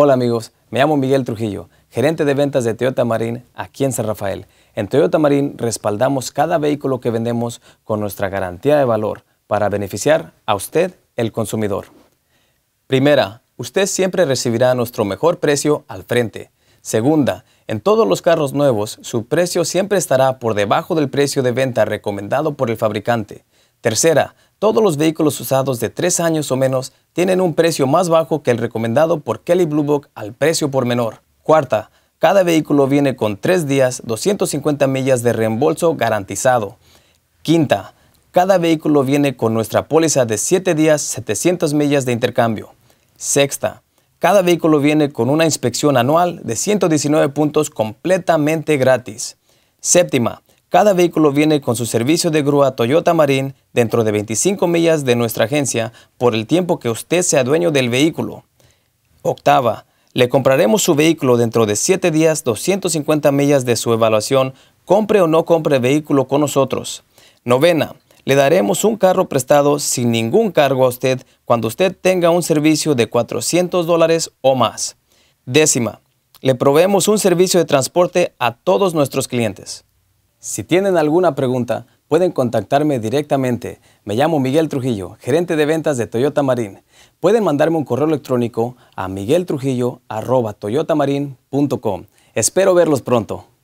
Hola amigos, me llamo Miguel Trujillo, gerente de ventas de Toyota Marín aquí en San Rafael. En Toyota Marín respaldamos cada vehículo que vendemos con nuestra garantía de valor para beneficiar a usted, el consumidor. Primera, usted siempre recibirá nuestro mejor precio al frente. Segunda, en todos los carros nuevos, su precio siempre estará por debajo del precio de venta recomendado por el fabricante. Tercera, todos los vehículos usados de 3 años o menos tienen un precio más bajo que el recomendado por Kelly Blue Book al precio por menor. Cuarta, cada vehículo viene con 3 días, 250 millas de reembolso garantizado. Quinta, cada vehículo viene con nuestra póliza de 7 días, 700 millas de intercambio. Sexta, cada vehículo viene con una inspección anual de 119 puntos completamente gratis. Séptima, cada vehículo viene con su servicio de grúa Toyota Marín dentro de 25 millas de nuestra agencia por el tiempo que usted sea dueño del vehículo. Octava, le compraremos su vehículo dentro de 7 días 250 millas de su evaluación, compre o no compre vehículo con nosotros. Novena, le daremos un carro prestado sin ningún cargo a usted cuando usted tenga un servicio de 400 dólares o más. Décima, le proveemos un servicio de transporte a todos nuestros clientes. Si tienen alguna pregunta, pueden contactarme directamente. Me llamo Miguel Trujillo, gerente de ventas de Toyota Marín. Pueden mandarme un correo electrónico a migueltrujillo.toyotamarin.com. Espero verlos pronto.